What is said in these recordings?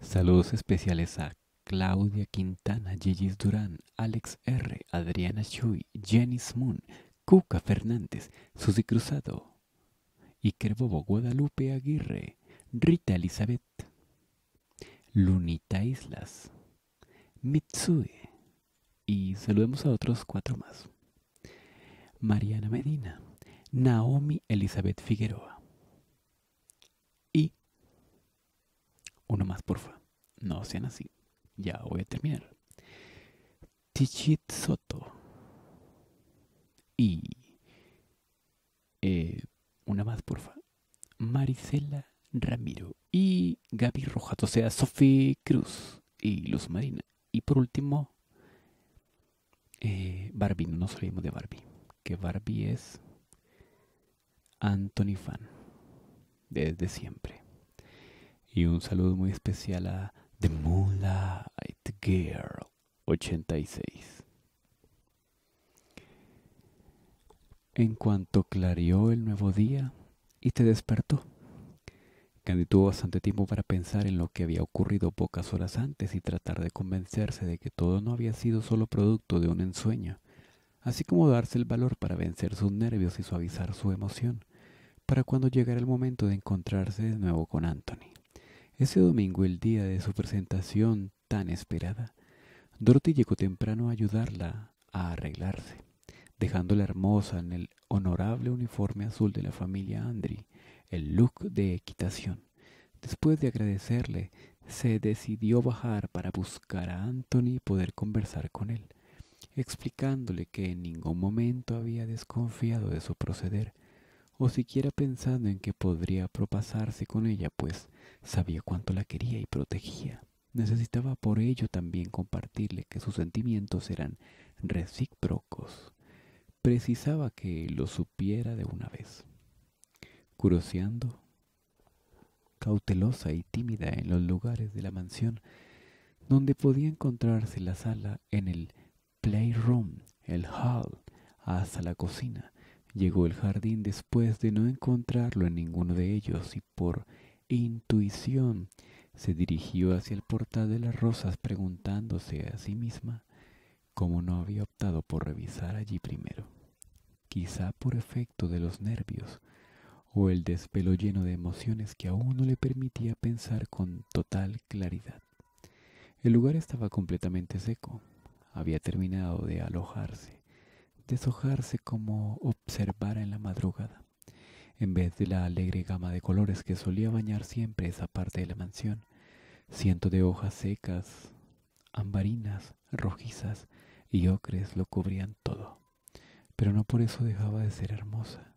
Saludos especiales a Claudia Quintana, Gigis Durán, Alex R., Adriana Chuy, Janice Moon, Cuca Fernández, Susi Cruzado, Iker Bobo, Guadalupe Aguirre, Rita Elizabeth, Lunita Islas, Mitsue, y saludemos a otros cuatro más. Mariana Medina, Naomi Elizabeth Figueroa y una más, porfa. No sean así. Ya voy a terminar. Tichit Soto. Y... Eh, una más, porfa. Marisela Ramiro. Y Gaby Rojas. O sea, Sophie Cruz. Y Luz Marina. Y por último... Eh, Barbie. No nos olvidemos de Barbie. Que Barbie es... Anthony Fan. Desde siempre. Y un saludo muy especial a The Moonlight Girl 86. En cuanto clareó el nuevo día y te despertó, Candy tuvo bastante tiempo para pensar en lo que había ocurrido pocas horas antes y tratar de convencerse de que todo no había sido solo producto de un ensueño, así como darse el valor para vencer sus nervios y suavizar su emoción, para cuando llegara el momento de encontrarse de nuevo con Anthony. Ese domingo, el día de su presentación tan esperada, Dorothy llegó temprano a ayudarla a arreglarse, dejándola hermosa en el honorable uniforme azul de la familia Andri, el look de equitación. Después de agradecerle, se decidió bajar para buscar a Anthony y poder conversar con él, explicándole que en ningún momento había desconfiado de su proceder, o siquiera pensando en que podría propasarse con ella, pues sabía cuánto la quería y protegía. Necesitaba por ello también compartirle que sus sentimientos eran recíprocos. Precisaba que lo supiera de una vez. Cruceando, cautelosa y tímida en los lugares de la mansión, donde podía encontrarse la sala en el playroom, el hall, hasta la cocina, Llegó el jardín después de no encontrarlo en ninguno de ellos y por intuición se dirigió hacia el portal de las rosas preguntándose a sí misma cómo no había optado por revisar allí primero. Quizá por efecto de los nervios o el desvelo lleno de emociones que aún no le permitía pensar con total claridad. El lugar estaba completamente seco, había terminado de alojarse deshojarse como observara en la madrugada. En vez de la alegre gama de colores que solía bañar siempre esa parte de la mansión, cientos de hojas secas, ambarinas, rojizas y ocres lo cubrían todo. Pero no por eso dejaba de ser hermosa.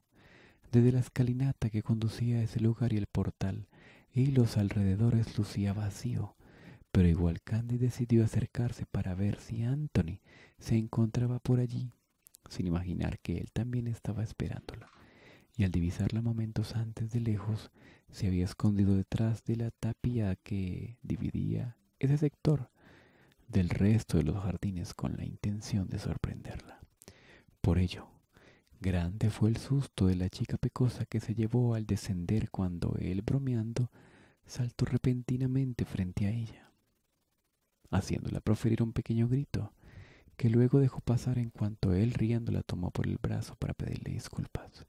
Desde la escalinata que conducía a ese lugar y el portal y los alrededores lucía vacío, pero igual Candy decidió acercarse para ver si Anthony se encontraba por allí sin imaginar que él también estaba esperándola, y al divisarla momentos antes de lejos, se había escondido detrás de la tapia que dividía ese sector del resto de los jardines con la intención de sorprenderla. Por ello, grande fue el susto de la chica pecosa que se llevó al descender cuando él, bromeando, saltó repentinamente frente a ella, haciéndola proferir un pequeño grito que luego dejó pasar en cuanto él riendo la tomó por el brazo para pedirle disculpas.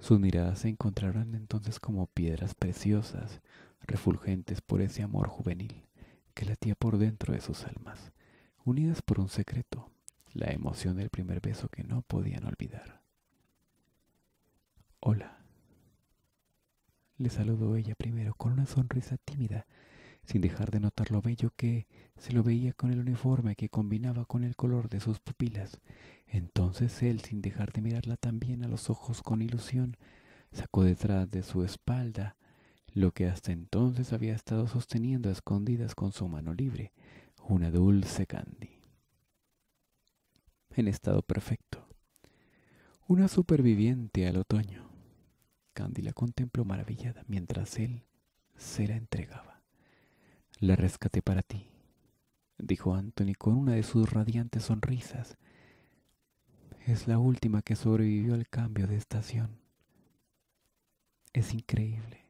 Sus miradas se encontraron entonces como piedras preciosas, refulgentes por ese amor juvenil que latía por dentro de sus almas, unidas por un secreto, la emoción del primer beso que no podían olvidar. Hola. Le saludó ella primero con una sonrisa tímida sin dejar de notar lo bello que se lo veía con el uniforme que combinaba con el color de sus pupilas. Entonces él, sin dejar de mirarla también a los ojos con ilusión, sacó detrás de su espalda lo que hasta entonces había estado sosteniendo escondidas con su mano libre, una dulce candy. En estado perfecto. Una superviviente al otoño. Candy la contempló maravillada mientras él se la entregaba. La rescaté para ti, dijo Anthony con una de sus radiantes sonrisas. Es la última que sobrevivió al cambio de estación. Es increíble.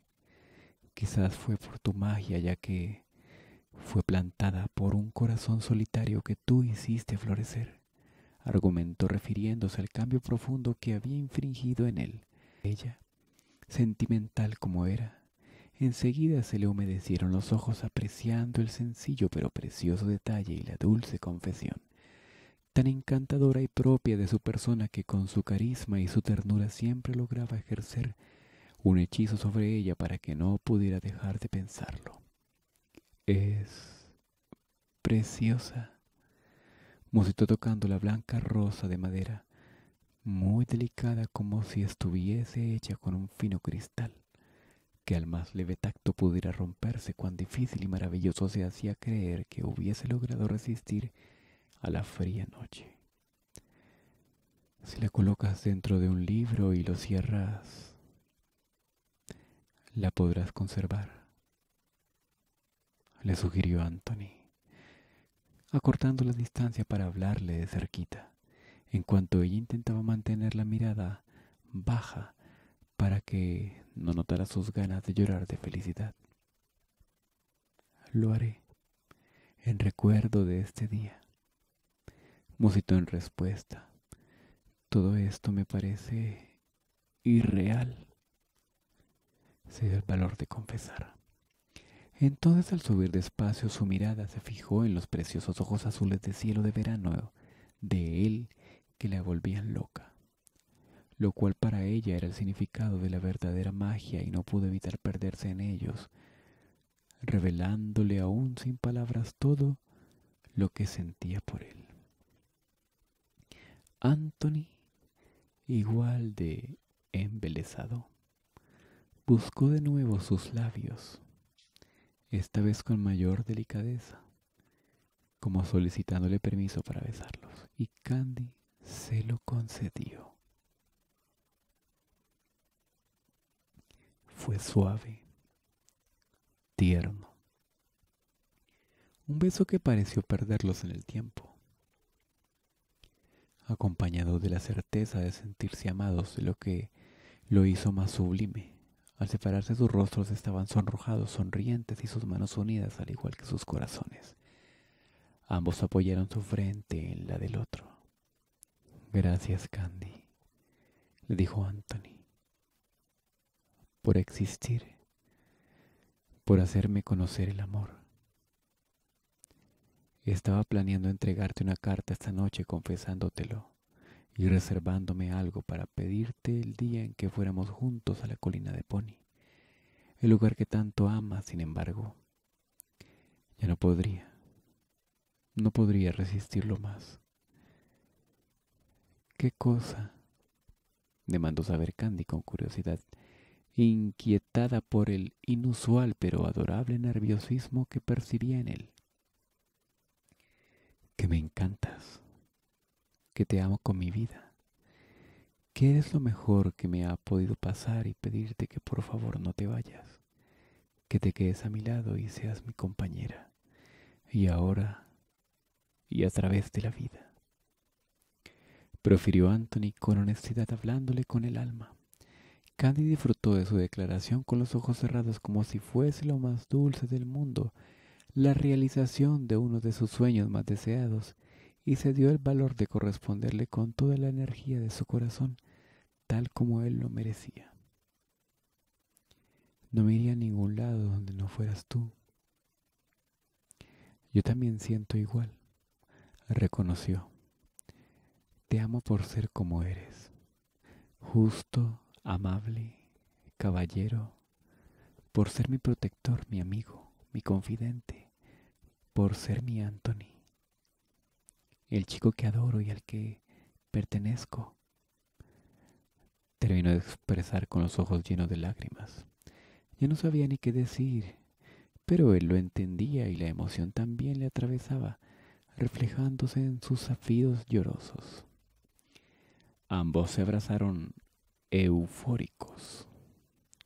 Quizás fue por tu magia, ya que fue plantada por un corazón solitario que tú hiciste florecer, argumentó refiriéndose al cambio profundo que había infringido en él. Ella, sentimental como era, Enseguida se le humedecieron los ojos apreciando el sencillo pero precioso detalle y la dulce confesión, tan encantadora y propia de su persona que con su carisma y su ternura siempre lograba ejercer un hechizo sobre ella para que no pudiera dejar de pensarlo. Es preciosa, musitó tocando la blanca rosa de madera, muy delicada como si estuviese hecha con un fino cristal que al más leve tacto pudiera romperse, cuán difícil y maravilloso se hacía creer que hubiese logrado resistir a la fría noche. Si la colocas dentro de un libro y lo cierras, la podrás conservar, le sugirió Anthony, acortando la distancia para hablarle de cerquita, en cuanto ella intentaba mantener la mirada baja para que no notara sus ganas de llorar de felicidad. Lo haré en recuerdo de este día. Musitó en respuesta. Todo esto me parece irreal. Se dio el valor de confesar. Entonces al subir despacio su mirada se fijó en los preciosos ojos azules de cielo de verano de él que la volvían loca lo cual para ella era el significado de la verdadera magia y no pudo evitar perderse en ellos, revelándole aún sin palabras todo lo que sentía por él. Anthony, igual de embelesado, buscó de nuevo sus labios, esta vez con mayor delicadeza, como solicitándole permiso para besarlos, y Candy se lo concedió. fue suave, tierno. Un beso que pareció perderlos en el tiempo, acompañado de la certeza de sentirse amados, de lo que lo hizo más sublime. Al separarse sus rostros estaban sonrojados, sonrientes y sus manos unidas, al igual que sus corazones. Ambos apoyaron su frente en la del otro. Gracias, Candy, le dijo Anthony por existir, por hacerme conocer el amor. Estaba planeando entregarte una carta esta noche confesándotelo y reservándome algo para pedirte el día en que fuéramos juntos a la colina de Pony, el lugar que tanto amas, sin embargo. Ya no podría, no podría resistirlo más. ¿Qué cosa? Demandó saber Candy con curiosidad inquietada por el inusual pero adorable nerviosismo que percibía en él. Que me encantas, que te amo con mi vida, que es lo mejor que me ha podido pasar y pedirte que por favor no te vayas, que te quedes a mi lado y seas mi compañera, y ahora y a través de la vida. Profirió Anthony con honestidad hablándole con el alma Candy disfrutó de su declaración con los ojos cerrados como si fuese lo más dulce del mundo, la realización de uno de sus sueños más deseados, y se dio el valor de corresponderle con toda la energía de su corazón, tal como él lo merecía. No me iría a ningún lado donde no fueras tú. Yo también siento igual, reconoció. Te amo por ser como eres, justo, amable caballero, por ser mi protector, mi amigo, mi confidente, por ser mi Anthony, el chico que adoro y al que pertenezco. Terminó de expresar con los ojos llenos de lágrimas. Yo no sabía ni qué decir, pero él lo entendía y la emoción también le atravesaba, reflejándose en sus desafíos llorosos. Ambos se abrazaron eufóricos,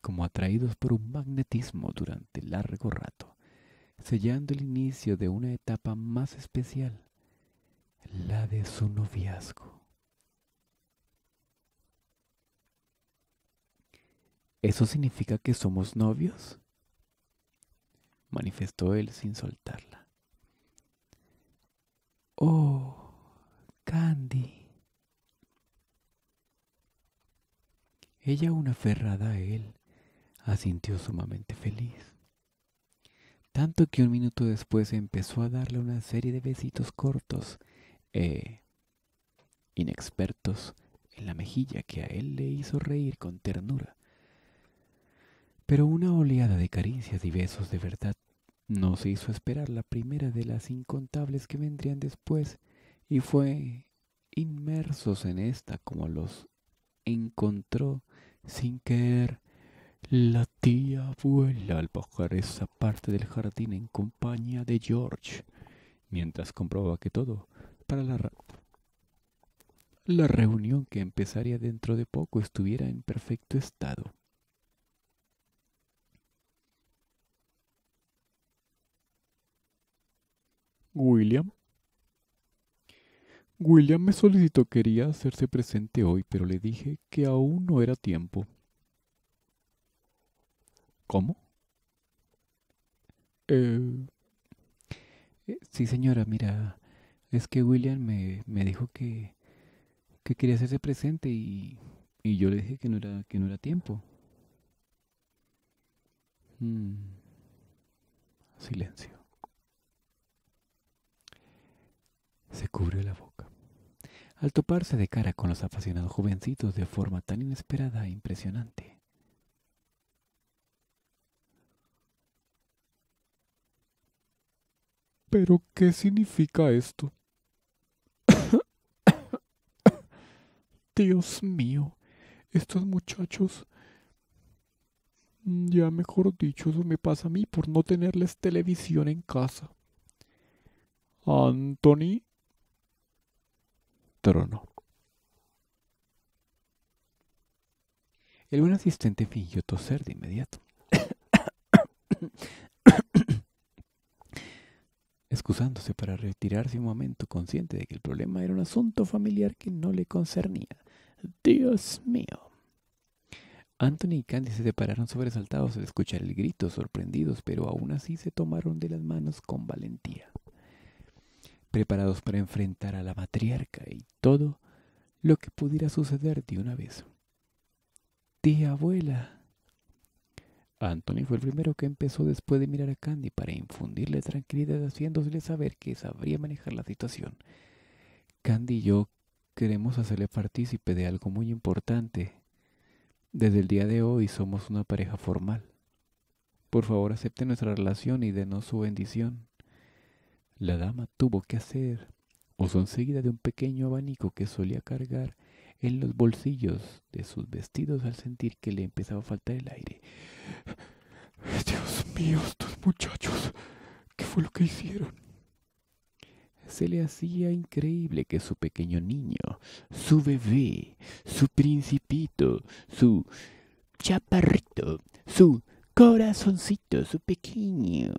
como atraídos por un magnetismo durante largo rato, sellando el inicio de una etapa más especial, la de su noviazgo. ¿Eso significa que somos novios? manifestó él sin soltarla. Oh, Candy. Ella una aferrada a él, asintió sumamente feliz. Tanto que un minuto después empezó a darle una serie de besitos cortos e inexpertos en la mejilla que a él le hizo reír con ternura. Pero una oleada de caricias y besos de verdad no se hizo esperar la primera de las incontables que vendrían después y fue inmersos en esta como los encontró sin querer la tía abuela al bajar esa parte del jardín en compañía de George, mientras comprobaba que todo para la, la reunión que empezaría dentro de poco estuviera en perfecto estado. William William me solicitó quería hacerse presente hoy, pero le dije que aún no era tiempo. ¿Cómo? Eh... eh sí, señora, mira, es que William me, dijo que, quería hacerse presente y, y, yo le dije que no era, que no era tiempo. Mm. Silencio. Se cubrió la boca al toparse de cara con los apasionados jovencitos de forma tan inesperada e impresionante. ¿Pero qué significa esto? Dios mío, estos muchachos... Ya mejor dicho, eso me pasa a mí por no tenerles televisión en casa. Anthony, no. El buen asistente fingió toser de inmediato. excusándose para retirarse un momento consciente de que el problema era un asunto familiar que no le concernía. Dios mío. Anthony y Candy se separaron sobresaltados al escuchar el grito, sorprendidos, pero aún así se tomaron de las manos con valentía preparados para enfrentar a la matriarca y todo lo que pudiera suceder de una vez. Tía abuela. Anthony fue el primero que empezó después de mirar a Candy para infundirle tranquilidad haciéndole saber que sabría manejar la situación. Candy y yo queremos hacerle partícipe de algo muy importante. Desde el día de hoy somos una pareja formal. Por favor acepte nuestra relación y denos su bendición. La dama tuvo que hacer son enseguida de un pequeño abanico que solía cargar en los bolsillos de sus vestidos al sentir que le empezaba a faltar el aire. Dios mío, estos muchachos, ¿qué fue lo que hicieron? Se le hacía increíble que su pequeño niño, su bebé, su principito, su chaparrito, su corazoncito, su pequeño,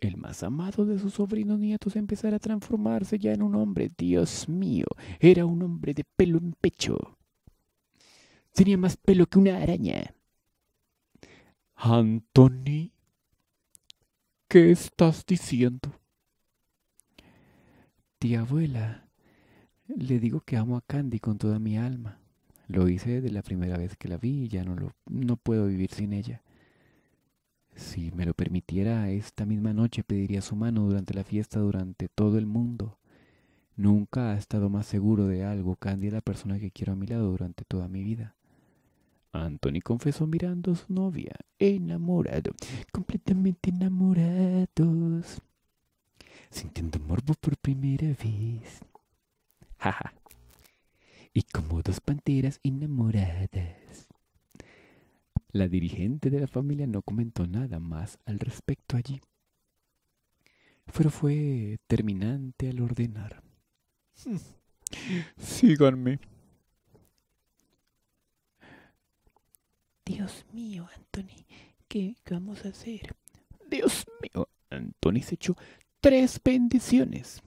el más amado de sus sobrinos nietos empezara a transformarse ya en un hombre. Dios mío, era un hombre de pelo en pecho. Tenía más pelo que una araña. Anthony, ¿qué estás diciendo? Tía abuela, le digo que amo a Candy con toda mi alma. Lo hice desde la primera vez que la vi y ya no, lo, no puedo vivir sin ella. Si me lo permitiera, esta misma noche pediría su mano durante la fiesta durante todo el mundo. Nunca ha estado más seguro de algo. Candy es la persona que quiero a mi lado durante toda mi vida. Anthony confesó mirando a su novia, enamorado, completamente enamorados, sintiendo morbo por primera vez. y como dos panteras enamoradas. La dirigente de la familia no comentó nada más al respecto allí, pero fue terminante al ordenar. Síganme. Dios mío, Anthony, ¿qué vamos a hacer? Dios mío, Anthony se echó tres bendiciones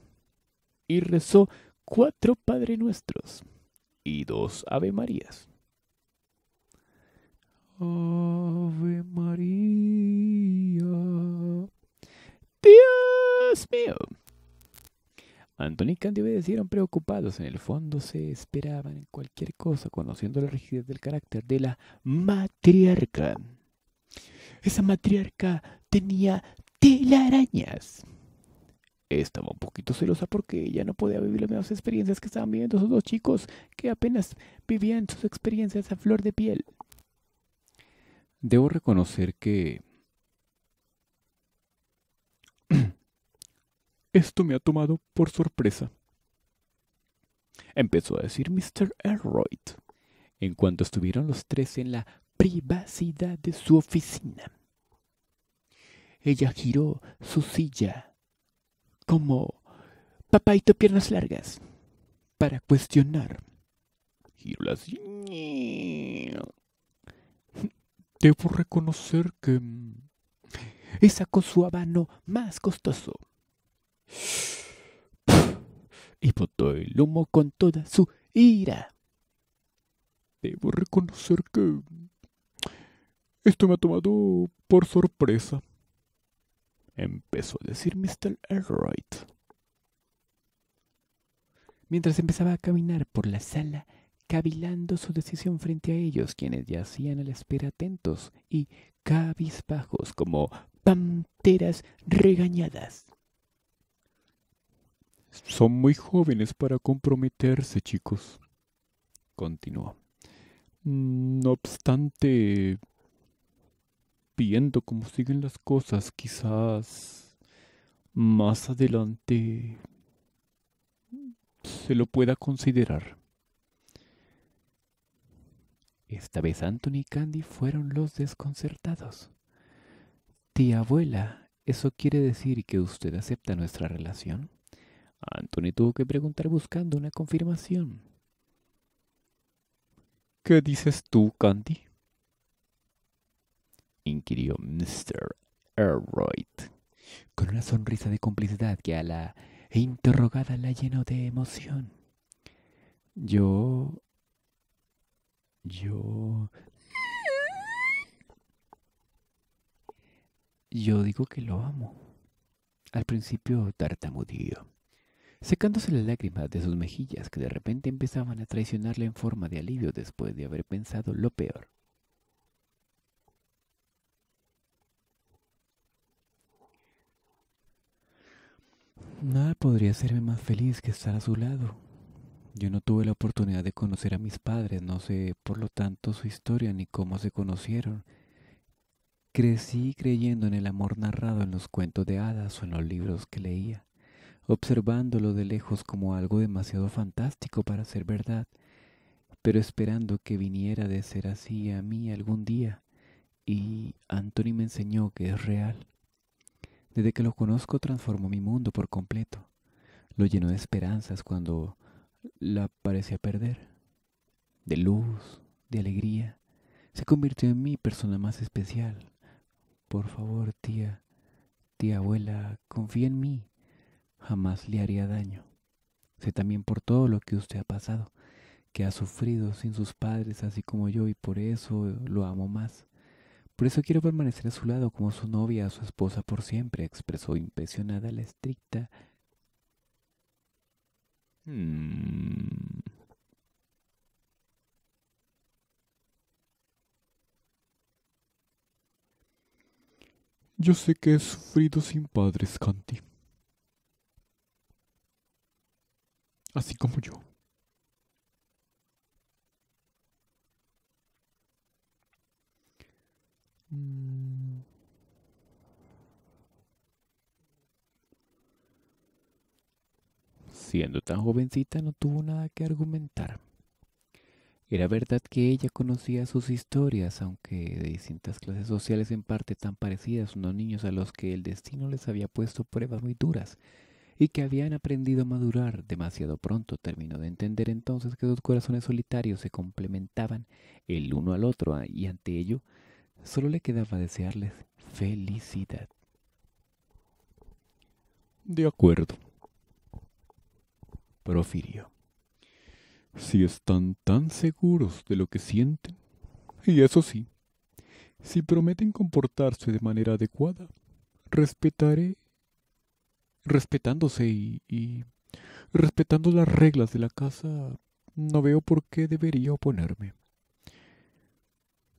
y rezó cuatro Padre Nuestros y dos Ave Marías. Ave María. Dios mío. Antonio y Candy obedecieron preocupados. En el fondo se esperaban en cualquier cosa, conociendo la rigidez del carácter de la matriarca. Esa matriarca tenía telarañas. Estaba un poquito celosa porque ella no podía vivir las mismas experiencias que estaban viviendo esos dos chicos, que apenas vivían sus experiencias a flor de piel. Debo reconocer que... Esto me ha tomado por sorpresa. Empezó a decir Mr. Elroyd en cuanto estuvieron los tres en la privacidad de su oficina. Ella giró su silla como papaito piernas largas para cuestionar. Giró así Debo reconocer que mm, sacó su habano más costoso. Y botó el humo con toda su ira. Debo reconocer que mm, esto me ha tomado por sorpresa. Empezó a decir Mr. Elroyd. Mientras empezaba a caminar por la sala, cavilando su decisión frente a ellos, quienes yacían a la espera atentos y cabizbajos como panteras regañadas. Son muy jóvenes para comprometerse, chicos, continuó. No obstante, viendo cómo siguen las cosas, quizás más adelante se lo pueda considerar. Esta vez Anthony y Candy fueron los desconcertados. Tía abuela, ¿eso quiere decir que usted acepta nuestra relación? Anthony tuvo que preguntar buscando una confirmación. ¿Qué dices tú, Candy? inquirió Mr. Elroyd, con una sonrisa de complicidad que a la e interrogada la llenó de emoción. Yo yo... Yo digo que lo amo. Al principio tartamudeó, secándose las lágrimas de sus mejillas que de repente empezaban a traicionarle en forma de alivio después de haber pensado lo peor. Nada podría hacerme más feliz que estar a su lado, yo no tuve la oportunidad de conocer a mis padres, no sé por lo tanto su historia ni cómo se conocieron. Crecí creyendo en el amor narrado en los cuentos de hadas o en los libros que leía, observándolo de lejos como algo demasiado fantástico para ser verdad, pero esperando que viniera de ser así a mí algún día, y Anthony me enseñó que es real. Desde que lo conozco transformó mi mundo por completo. Lo llenó de esperanzas cuando la parecía perder. De luz, de alegría, se convirtió en mi persona más especial. Por favor, tía, tía abuela, confía en mí. Jamás le haría daño. Sé también por todo lo que usted ha pasado, que ha sufrido sin sus padres, así como yo, y por eso lo amo más. Por eso quiero permanecer a su lado como su novia, su esposa por siempre, expresó impresionada la estricta Hmm. Yo sé que he sufrido sin padres, Canti. Así como yo. Hmm. Siendo tan jovencita no tuvo nada que argumentar. Era verdad que ella conocía sus historias, aunque de distintas clases sociales en parte tan parecidas, unos niños a los que el destino les había puesto pruebas muy duras y que habían aprendido a madurar demasiado pronto. Terminó de entender entonces que dos corazones solitarios se complementaban el uno al otro ah, y ante ello solo le quedaba desearles felicidad. De acuerdo, Profirió. Si están tan seguros de lo que sienten, y eso sí, si prometen comportarse de manera adecuada, respetaré, respetándose y, respetando las reglas de la casa, no veo por qué debería oponerme.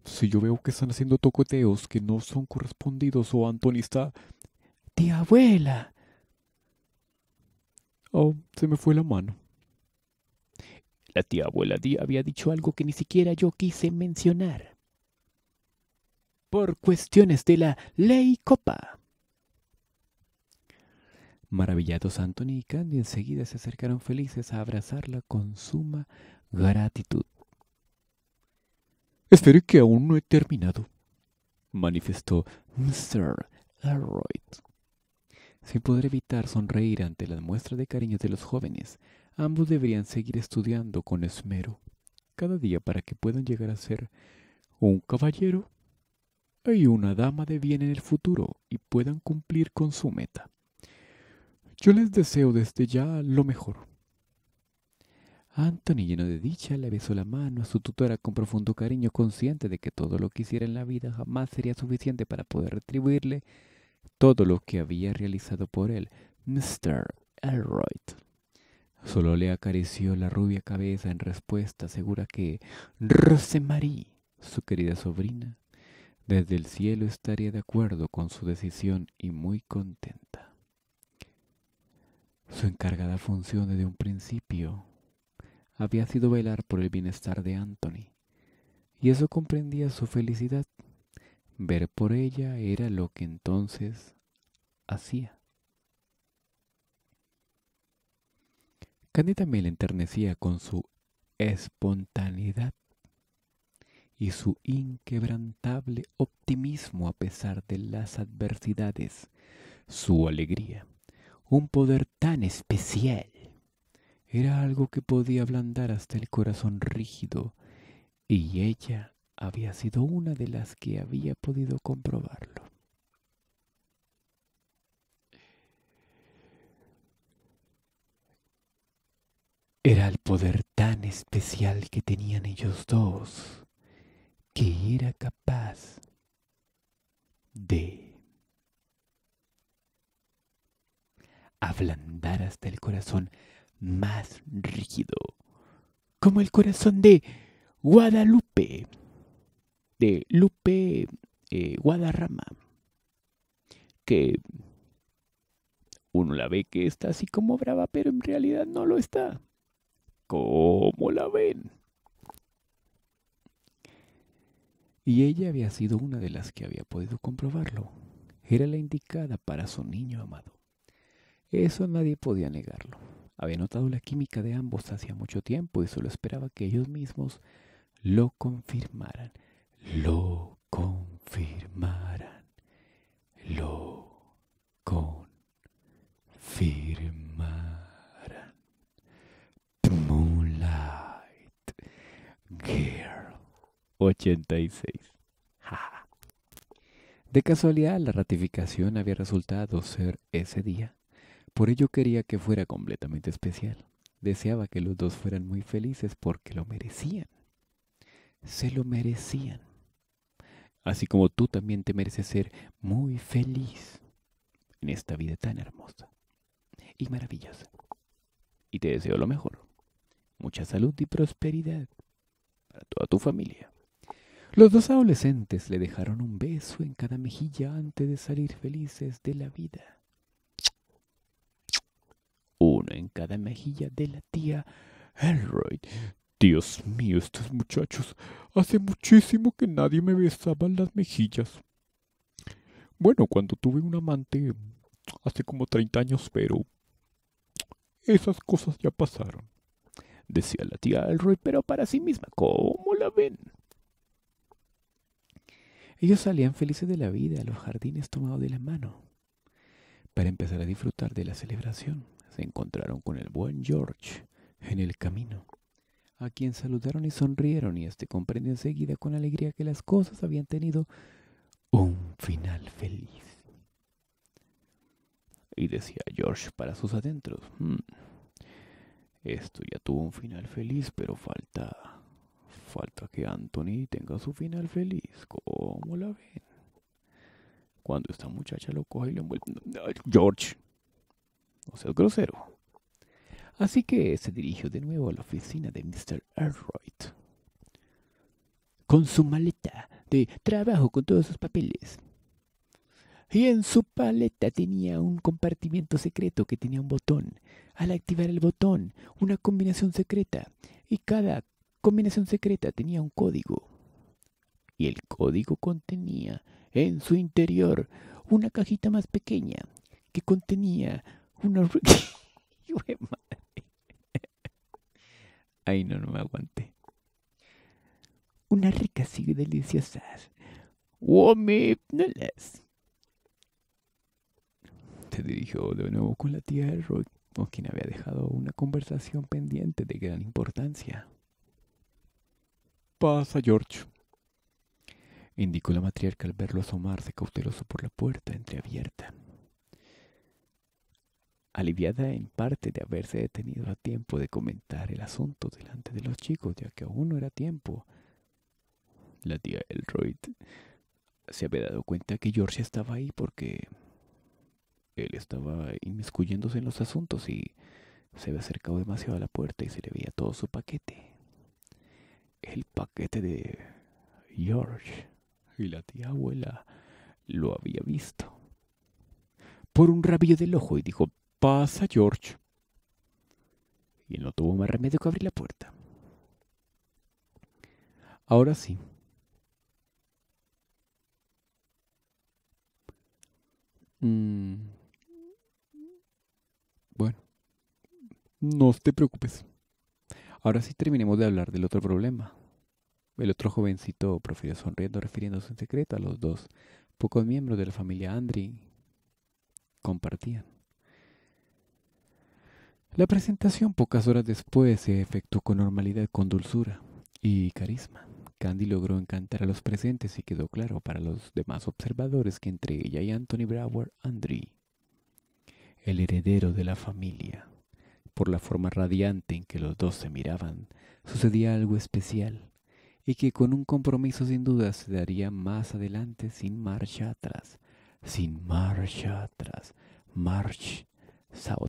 Si yo veo que están haciendo tocoteos que no son correspondidos o Antonista. está... Tía abuela, Oh, se me fue la mano. La tía abuela había dicho algo que ni siquiera yo quise mencionar. Por cuestiones de la ley copa. Maravillados Anthony y Candy enseguida se acercaron felices a abrazarla con suma gratitud. Espero que aún no he terminado, manifestó Mr. Elroyd. Sin poder evitar sonreír ante las muestras de cariño de los jóvenes, ambos deberían seguir estudiando con esmero cada día para que puedan llegar a ser un caballero y una dama de bien en el futuro y puedan cumplir con su meta. Yo les deseo desde ya lo mejor. Anthony, lleno de dicha, le besó la mano a su tutora con profundo cariño, consciente de que todo lo que hiciera en la vida jamás sería suficiente para poder retribuirle todo lo que había realizado por él Mr. Elroyd. Solo le acarició la rubia cabeza en respuesta segura que Rosemarie, su querida sobrina, desde el cielo estaría de acuerdo con su decisión y muy contenta. Su encargada función desde un principio había sido velar por el bienestar de Anthony, y eso comprendía su felicidad Ver por ella era lo que entonces hacía. Caneta me la enternecía con su espontaneidad y su inquebrantable optimismo a pesar de las adversidades, su alegría, un poder tan especial. Era algo que podía ablandar hasta el corazón rígido, y ella había sido una de las que había podido comprobarlo. Era el poder tan especial que tenían ellos dos que era capaz de ablandar hasta el corazón más rígido, como el corazón de Guadalupe de Lupe eh, Guadarrama, que uno la ve que está así como brava, pero en realidad no lo está. ¿Cómo la ven? Y ella había sido una de las que había podido comprobarlo. Era la indicada para su niño amado. Eso nadie podía negarlo. Había notado la química de ambos hacía mucho tiempo y solo esperaba que ellos mismos lo confirmaran lo confirmaran, lo confirmaran, Moonlight Girl 86. De casualidad, la ratificación había resultado ser ese día. Por ello quería que fuera completamente especial. Deseaba que los dos fueran muy felices porque lo merecían. Se lo merecían así como tú también te mereces ser muy feliz en esta vida tan hermosa y maravillosa. Y te deseo lo mejor, mucha salud y prosperidad para toda tu familia. Los dos adolescentes le dejaron un beso en cada mejilla antes de salir felices de la vida. Uno en cada mejilla de la tía Elroy Dios mío, estos muchachos. Hace muchísimo que nadie me besaba las mejillas. Bueno, cuando tuve un amante, hace como 30 años, pero esas cosas ya pasaron. Decía la tía Elroy, pero para sí misma, ¿cómo la ven? Ellos salían felices de la vida a los jardines tomados de la mano. Para empezar a disfrutar de la celebración, se encontraron con el buen George en el camino a quien saludaron y sonrieron, y este comprendió enseguida con alegría que las cosas habían tenido un final feliz. Y decía George para sus adentros, mm, esto ya tuvo un final feliz, pero falta, falta que Anthony tenga su final feliz. ¿Cómo la ven? Cuando esta muchacha lo coge y lo envuelve... George, no seas grosero. Así que se dirigió de nuevo a la oficina de Mr. Erroyd con su maleta de trabajo con todos sus papeles. Y en su paleta tenía un compartimiento secreto que tenía un botón. Al activar el botón, una combinación secreta. Y cada combinación secreta tenía un código. Y el código contenía en su interior una cajita más pequeña que contenía una... Ay, no, no me aguanté. —¡Una rica y oh, no ¡Womipnales! Se dirigió de nuevo con la tía con quien había dejado una conversación pendiente de gran importancia. Pasa, George. Indicó la matriarca al verlo asomarse cauteloso por la puerta entreabierta aliviada en parte de haberse detenido a tiempo de comentar el asunto delante de los chicos, ya que aún no era tiempo. La tía Elroyd se había dado cuenta que George estaba ahí porque él estaba inmiscuyéndose en los asuntos y se había acercado demasiado a la puerta y se le veía todo su paquete. El paquete de George y la tía abuela lo había visto por un rabillo del ojo y dijo, pasa, George? Y no tuvo más remedio que abrir la puerta. Ahora sí. Mm. Bueno, no te preocupes. Ahora sí terminemos de hablar del otro problema. El otro jovencito profirió sonriendo, refiriéndose en secreto a los dos pocos miembros de la familia Andri compartían. La presentación pocas horas después se efectuó con normalidad, con dulzura y carisma. Candy logró encantar a los presentes y quedó claro para los demás observadores que entre ella y Anthony Brower, Andre, el heredero de la familia, por la forma radiante en que los dos se miraban, sucedía algo especial y que con un compromiso sin duda se daría más adelante sin marcha atrás, sin marcha atrás, march, Sao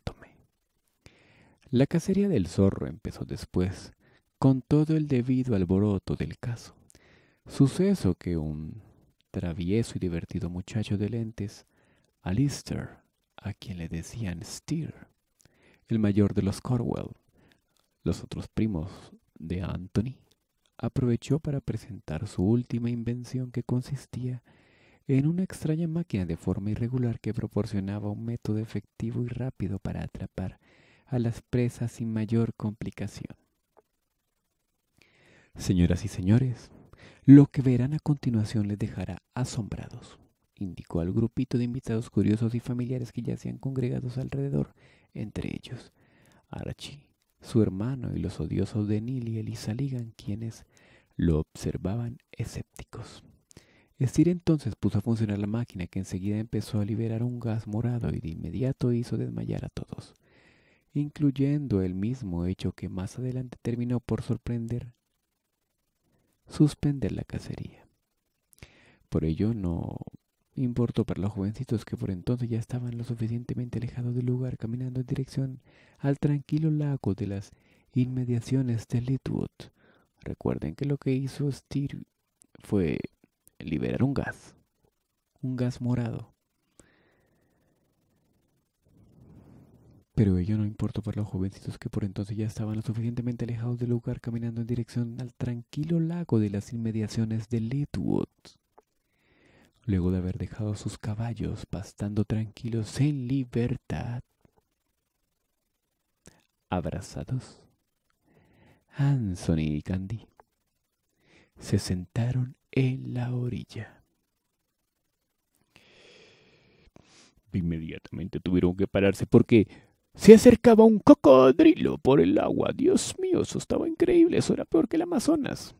la cacería del zorro empezó después, con todo el debido alboroto del caso. Suceso que un travieso y divertido muchacho de lentes, Alistair, a quien le decían Steer, el mayor de los Corwell, los otros primos de Anthony, aprovechó para presentar su última invención que consistía en una extraña máquina de forma irregular que proporcionaba un método efectivo y rápido para atrapar a las presas sin mayor complicación. Señoras y señores, lo que verán a continuación les dejará asombrados, indicó al grupito de invitados curiosos y familiares que ya han congregados alrededor, entre ellos Archie, su hermano y los odiosos de nil y Elisa Ligan, quienes lo observaban escépticos. Estir entonces puso a funcionar la máquina que enseguida empezó a liberar un gas morado y de inmediato hizo desmayar a todos incluyendo el mismo hecho que más adelante terminó por sorprender suspender la cacería. Por ello no importó para los jovencitos que por entonces ya estaban lo suficientemente alejados del lugar caminando en dirección al tranquilo lago de las inmediaciones de Litwood. Recuerden que lo que hizo Steer fue liberar un gas, un gas morado, Pero ello no importó para los jovencitos que por entonces ya estaban lo suficientemente alejados del lugar caminando en dirección al tranquilo lago de las inmediaciones de Litwood. Luego de haber dejado sus caballos pastando tranquilos en libertad, abrazados, Anthony y Candy se sentaron en la orilla. Inmediatamente tuvieron que pararse porque se acercaba un cocodrilo por el agua. Dios mío, eso estaba increíble. Eso era peor que el Amazonas.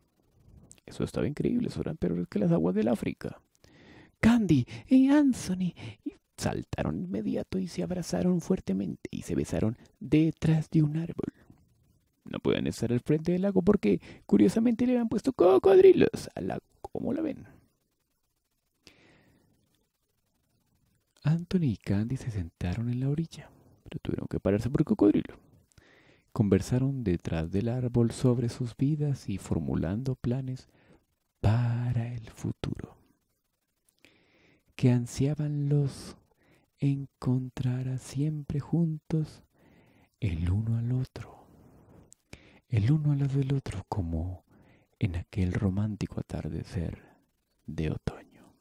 Eso estaba increíble. Eso era peor que las aguas del África. Candy eh, y Anthony saltaron inmediato y se abrazaron fuertemente y se besaron detrás de un árbol. No pueden estar al frente del lago porque, curiosamente, le habían puesto cocodrilos al lago. ¿Cómo la ven? Anthony y Candy se sentaron en la orilla pero tuvieron que pararse por el cocodrilo. Conversaron detrás del árbol sobre sus vidas y formulando planes para el futuro. Que ansiaban los encontrar siempre juntos el uno al otro, el uno al lado del otro como en aquel romántico atardecer de otoño.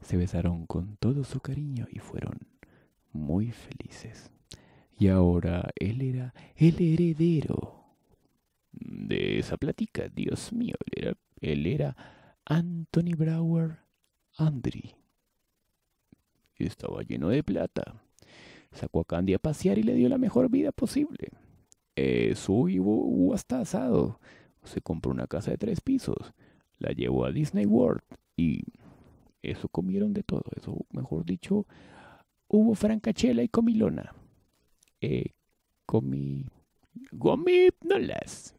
Se besaron con todo su cariño y fueron muy felices. Y ahora él era el heredero de esa platica. Dios mío, él era, él era Anthony Brower Andri. Estaba lleno de plata. Sacó a Candy a pasear y le dio la mejor vida posible. Eso y hubo hasta asado. Se compró una casa de tres pisos. La llevó a Disney World y eso comieron de todo. Eso, mejor dicho, hubo francachela y comilona. Eh, no las.